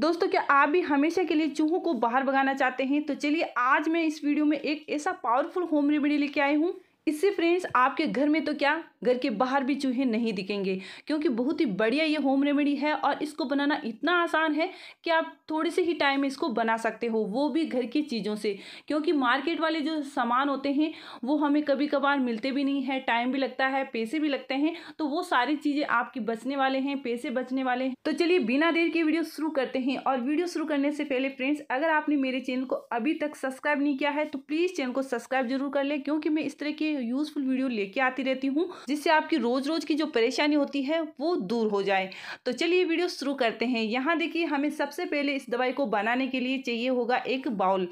दोस्तों क्या आप भी हमेशा के लिए चूहों को बाहर भगाना चाहते हैं तो चलिए आज मैं इस वीडियो में एक ऐसा पावरफुल होम रेमेडी लेके आई हूँ इससे फ्रेंड्स आपके घर में तो क्या घर के बाहर भी चूहे नहीं दिखेंगे क्योंकि बहुत ही बढ़िया ये होम रेमेडी है और इसको बनाना इतना आसान है कि आप थोड़े से ही टाइम में इसको बना सकते हो वो भी घर की चीज़ों से क्योंकि मार्केट वाले जो सामान होते हैं वो हमें कभी कभार मिलते भी नहीं है टाइम भी लगता है पैसे भी लगते हैं तो वो सारी चीज़ें आपकी बचने वाले हैं पैसे बचने वाले हैं तो चलिए बिना देर के वीडियो शुरू करते हैं और वीडियो शुरू करने से पहले फ्रेंड्स अगर आपने मेरे चैनल को अभी तक सब्सक्राइब नहीं किया है तो प्लीज़ चैनल को सब्सक्राइब जरूर कर लें क्योंकि मैं इस तरह की यूज़फुल वीडियो लेके आती रहती हूँ जिससे आपकी रोज़ रोज़ की जो परेशानी होती है वो दूर हो जाए तो चलिए वीडियो शुरू करते हैं यहाँ देखिए हमें सबसे पहले इस दवाई को बनाने के लिए चाहिए होगा एक बाउल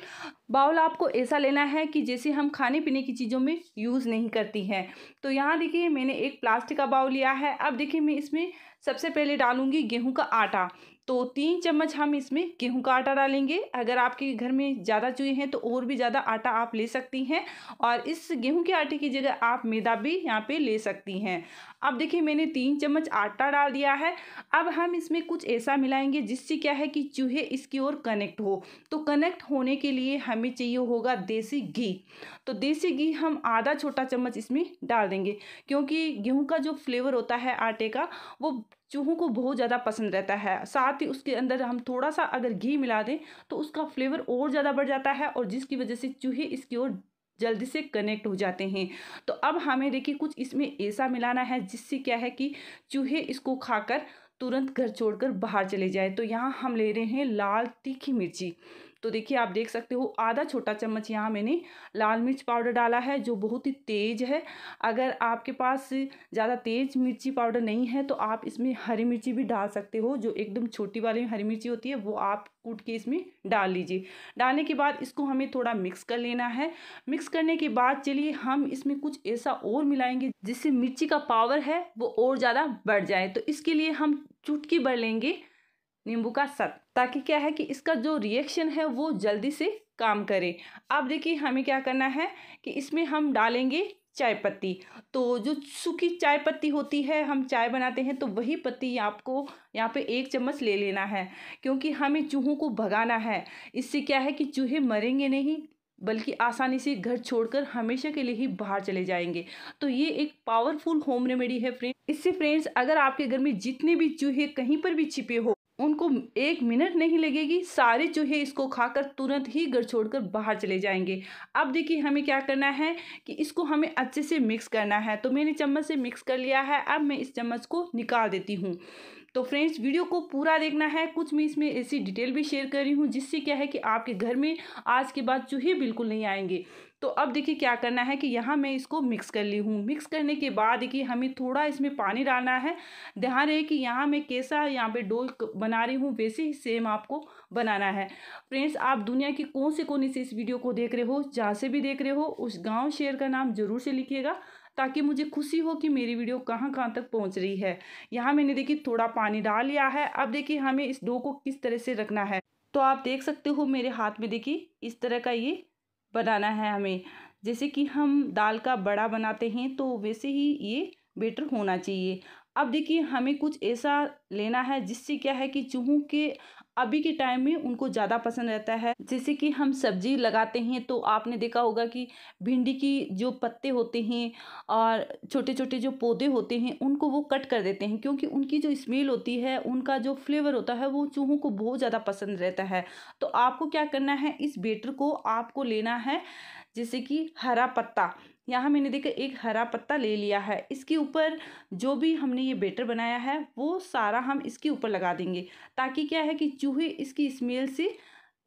बाउल आपको ऐसा लेना है कि जैसे हम खाने पीने की चीज़ों में यूज़ नहीं करती हैं तो यहाँ देखिए मैंने एक प्लास्टिक का बाउल लिया है अब देखिए मैं इसमें सबसे पहले डालूंगी गेहूं का आटा तो तीन चम्मच हम इसमें गेहूं का आटा डालेंगे अगर आपके घर में ज़्यादा चूहे हैं तो और भी ज़्यादा आटा आप ले सकती हैं और इस गेहूं के आटे की जगह आप मैदा भी यहाँ पे ले सकती हैं अब देखिए मैंने तीन चम्मच आटा डाल दिया है अब हम इसमें कुछ ऐसा मिलाएंगे जिससे क्या है कि चूहे इसकी ओर कनेक्ट हो तो कनेक्ट होने के लिए हमें चाहिए होगा देसी घी तो देसी घी हम आधा छोटा चम्मच इसमें डाल देंगे क्योंकि गेहूँ का जो फ्लेवर होता है आटे का वो चूहों को बहुत ज़्यादा पसंद रहता है साथ ही उसके अंदर हम थोड़ा सा अगर घी मिला दें तो उसका फ्लेवर और ज़्यादा बढ़ जाता है और जिसकी वजह से चूहे इसकी ओर जल्दी से कनेक्ट हो जाते हैं तो अब हमें देखिए कुछ इसमें ऐसा मिलाना है जिससे क्या है कि चूहे इसको खाकर तुरंत घर छोड़कर बाहर चले जाए तो यहाँ हम ले रहे हैं लाल तीखी मिर्ची तो देखिए आप देख सकते हो आधा छोटा चम्मच यहाँ मैंने लाल मिर्च पाउडर डाला है जो बहुत ही तेज़ है अगर आपके पास ज़्यादा तेज़ मिर्ची पाउडर नहीं है तो आप इसमें हरी मिर्ची भी डाल सकते हो जो एकदम छोटी वाली हरी मिर्ची होती है वो आप कूट के इसमें डाल लीजिए डालने के बाद इसको हमें थोड़ा मिक्स कर लेना है मिक्स करने के बाद चलिए हम इसमें कुछ ऐसा और मिलाएंगे जिससे मिर्ची का पावर है वो और ज़्यादा बढ़ जाए तो इसके लिए हम चुटकी भर लेंगे नींबू का सत ताकि क्या है कि इसका जो रिएक्शन है वो जल्दी से काम करे अब देखिए हमें क्या करना है कि इसमें हम डालेंगे चाय पत्ती तो जो सूखी चाय पत्ती होती है हम चाय बनाते हैं तो वही पत्ती आपको यहाँ पे एक चम्मच ले लेना है क्योंकि हमें चूहों को भगाना है इससे क्या है कि चूहे मरेंगे नहीं बल्कि आसानी से घर छोड़कर हमेशा के लिए ही बाहर चले जाएंगे तो ये एक पावरफुल होम रेमेडी है फ्रेंड इससे फ्रेंड्स अगर आपके घर में जितने भी चूहे कहीं पर भी छिपे हो उनको एक मिनट नहीं लगेगी सारे चूहे इसको खाकर तुरंत ही घर छोड़कर बाहर चले जाएंगे अब देखिए हमें क्या करना है कि इसको हमें अच्छे से मिक्स करना है तो मैंने चम्मच से मिक्स कर लिया है अब मैं इस चम्मच को निकाल देती हूँ तो फ्रेंड्स वीडियो को पूरा देखना है कुछ मैं इसमें ऐसी डिटेल भी शेयर कर रही हूँ जिससे क्या है कि आपके घर में आज के बाद चूहे बिल्कुल नहीं आएंगे तो अब देखिए क्या करना है कि यहाँ मैं इसको मिक्स कर ली हूँ मिक्स करने के बाद देखिए हमें थोड़ा इसमें पानी डालना है ध्यान रहे कि यहाँ मैं कैसा यहाँ पे डोल बना रही हूँ वैसे ही सेम आपको बनाना है फ्रेंड्स आप दुनिया के कौन से कोने से इस वीडियो को देख रहे हो जहाँ से भी देख रहे हो उस गाँव शेयर का नाम ज़रूर से लिखिएगा ताकि मुझे खुशी हो कि मेरी वीडियो कहाँ कहाँ तक पहुँच रही है यहाँ मैंने देखिए थोड़ा पानी डाल लिया है अब देखिए हमें इस डो को किस तरह से रखना है तो आप देख सकते हो मेरे हाथ में देखिए इस तरह का ये बनाना है हमें जैसे कि हम दाल का बड़ा बनाते हैं तो वैसे ही ये बेटर होना चाहिए अब देखिए हमें कुछ ऐसा लेना है जिससे क्या है कि चूहों के अभी के टाइम में उनको ज़्यादा पसंद रहता है जैसे कि हम सब्जी लगाते हैं तो आपने देखा होगा कि भिंडी की जो पत्ते होते हैं और छोटे छोटे जो पौधे होते हैं उनको वो कट कर देते हैं क्योंकि उनकी जो स्मेल होती है उनका जो फ्लेवर होता है वो चूहों को बहुत ज़्यादा पसंद रहता है तो आपको क्या करना है इस बेटर को आपको लेना है जैसे कि हरा पत्ता यहाँ मैंने देखा एक हरा पत्ता ले लिया है इसके ऊपर जो भी हमने ये बेटर बनाया है वो सारा हम इसके ऊपर लगा देंगे ताकि क्या है कि चूहे इसकी स्मेल से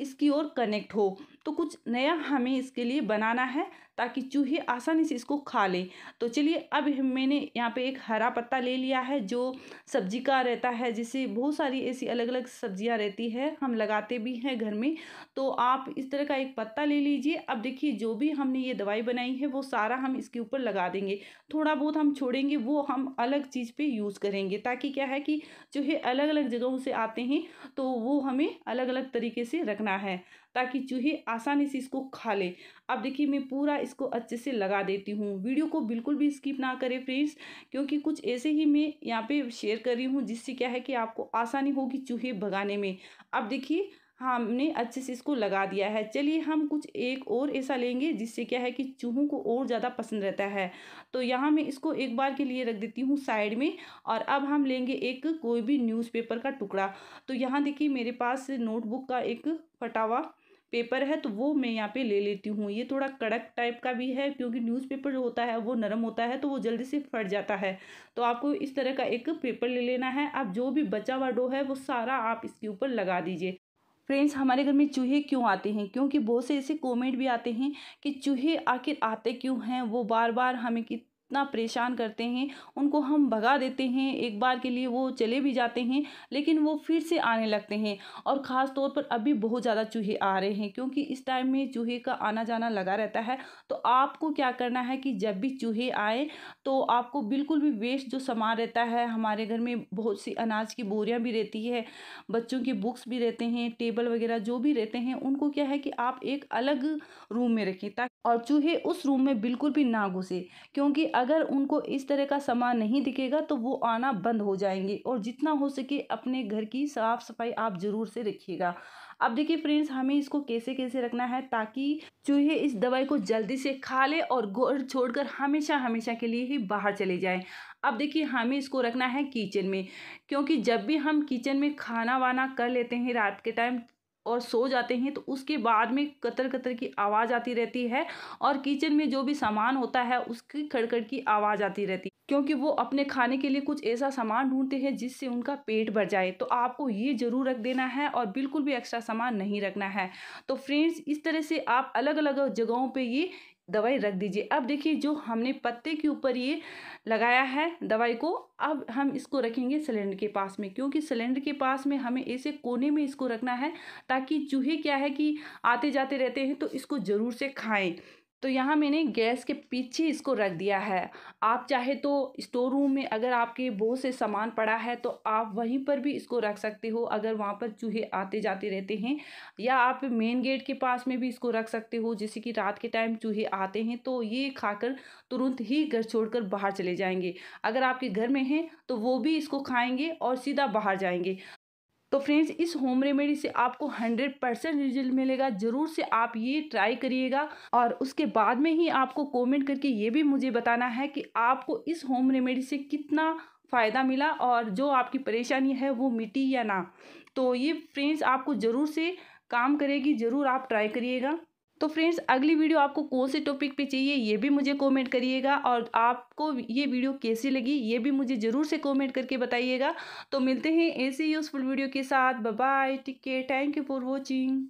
इसकी ओर कनेक्ट हो तो कुछ नया हमें इसके लिए बनाना है ताकि चूहे आसानी से इसको खा लें तो चलिए अब मैंने यहाँ पे एक हरा पत्ता ले लिया है जो सब्जी का रहता है जिसे बहुत सारी ऐसी अलग अलग सब्जियाँ रहती है हम लगाते भी हैं घर में तो आप इस तरह का एक पत्ता ले लीजिए अब देखिए जो भी हमने ये दवाई बनाई है वो सारा हम इसके ऊपर लगा देंगे थोड़ा बहुत हम छोड़ेंगे वो हम अलग चीज़ पर यूज़ करेंगे ताकि क्या है कि चूहे अलग अलग जगहों से आते हैं तो वो हमें अलग अलग तरीके से रखना है ताकि चूहे आसानी से इसको खा ले अब देखिए मैं पूरा इसको अच्छे से लगा देती हूँ वीडियो को बिल्कुल भी स्किप ना करें फ्रेंड्स क्योंकि कुछ ऐसे ही मैं यहाँ पे शेयर कर रही हूँ जिससे क्या है कि आपको आसानी होगी चूहे भगाने में अब देखिए हमने अच्छे से इसको लगा दिया है चलिए हम कुछ एक और ऐसा लेंगे जिससे क्या है कि चूहों को और ज़्यादा पसंद रहता है तो यहाँ मैं इसको एक बार के लिए रख देती हूँ साइड में और अब हम लेंगे एक कोई भी न्यूज़पेपर का टुकड़ा तो यहाँ देखिए मेरे पास नोटबुक का एक फटावा पेपर है तो वो मैं यहाँ पे ले लेती हूँ ये थोड़ा कड़क टाइप का भी है क्योंकि न्यूज़पेपर जो होता है वो नरम होता है तो वो जल्दी से फट जाता है तो आपको इस तरह का एक पेपर ले लेना है आप जो भी बचा हुआ डो है वो सारा आप इसके ऊपर लगा दीजिए फ्रेंड्स हमारे घर में चूहे क्यों आते हैं क्योंकि बहुत से ऐसे कॉमेंट भी आते हैं कि चूहे आखिर आते क्यों हैं वो बार बार हमें कि इतना परेशान करते हैं उनको हम भगा देते हैं एक बार के लिए वो चले भी जाते हैं लेकिन वो फिर से आने लगते हैं और ख़ास तौर पर अभी बहुत ज़्यादा चूहे आ रहे हैं क्योंकि इस टाइम में चूहे का आना जाना लगा रहता है तो आपको क्या करना है कि जब भी चूहे आए तो आपको बिल्कुल भी वेस्ट जो सामान रहता है हमारे घर में बहुत सी अनाज की बोरियाँ भी रहती है बच्चों की बुक्स भी रहते हैं टेबल वगैरह जो भी रहते हैं उनको क्या है कि आप एक अलग रूम में रखें ताकि और चूहे उस रूम में बिल्कुल भी ना घुसे क्योंकि अगर उनको इस तरह का सामान नहीं दिखेगा तो वो आना बंद हो जाएंगे और जितना हो सके अपने घर की साफ़ सफाई आप ज़रूर से रखिएगा अब देखिए फ्रेंड्स हमें इसको कैसे कैसे रखना है ताकि चूहे इस दवाई को जल्दी से खा ले और घर छोड़कर हमेशा हमेशा के लिए ही बाहर चले जाएं अब देखिए हमें इसको रखना है किचन में क्योंकि जब भी हम किचन में खाना वाना कर लेते हैं रात के टाइम और सो जाते हैं तो उसके बाद में कतर कतर की आवाज़ आती रहती है और किचन में जो भी सामान होता है उसकी खड़खड़ की आवाज़ आती रहती है क्योंकि वो अपने खाने के लिए कुछ ऐसा सामान ढूंढते हैं जिससे उनका पेट भर जाए तो आपको ये ज़रूर रख देना है और बिल्कुल भी एक्स्ट्रा सामान नहीं रखना है तो फ्रेंड्स इस तरह से आप अलग अलग जगहों पर ये दवाई रख दीजिए अब देखिए जो हमने पत्ते के ऊपर ये लगाया है दवाई को अब हम इसको रखेंगे सिलेंडर के पास में क्योंकि सिलेंडर के पास में हमें ऐसे कोने में इसको रखना है ताकि चूहे क्या है कि आते जाते रहते हैं तो इसको ज़रूर से खाएं तो यहाँ मैंने गैस के पीछे इसको रख दिया है आप चाहे तो स्टोर रूम में अगर आपके बहुत से सामान पड़ा है तो आप वहीं पर भी इसको रख सकते हो अगर वहाँ पर चूहे आते जाते रहते हैं या आप मेन गेट के पास में भी इसको रख सकते हो जैसे कि रात के टाइम चूहे आते हैं तो ये खाकर तुरंत ही घर छोड़कर बाहर चले जाएंगे अगर आपके घर में हैं तो वो भी इसको खाएंगे और सीधा बाहर जाएंगे तो फ्रेंड्स इस होम रेमेडी से आपको 100 परसेंट रिजल्ट मिलेगा ज़रूर से आप ये ट्राई करिएगा और उसके बाद में ही आपको कमेंट करके ये भी मुझे बताना है कि आपको इस होम रेमेडी से कितना फ़ायदा मिला और जो आपकी परेशानी है वो मिटी या ना तो ये फ्रेंड्स आपको ज़रूर से काम करेगी ज़रूर आप ट्राई करिएगा तो फ्रेंड्स अगली वीडियो आपको कौन से टॉपिक पे चाहिए ये भी मुझे कमेंट करिएगा और आपको ये वीडियो कैसी लगी ये भी मुझे ज़रूर से कमेंट करके बताइएगा तो मिलते हैं ऐसे यूज़फुल वीडियो के साथ bye take care thank you for watching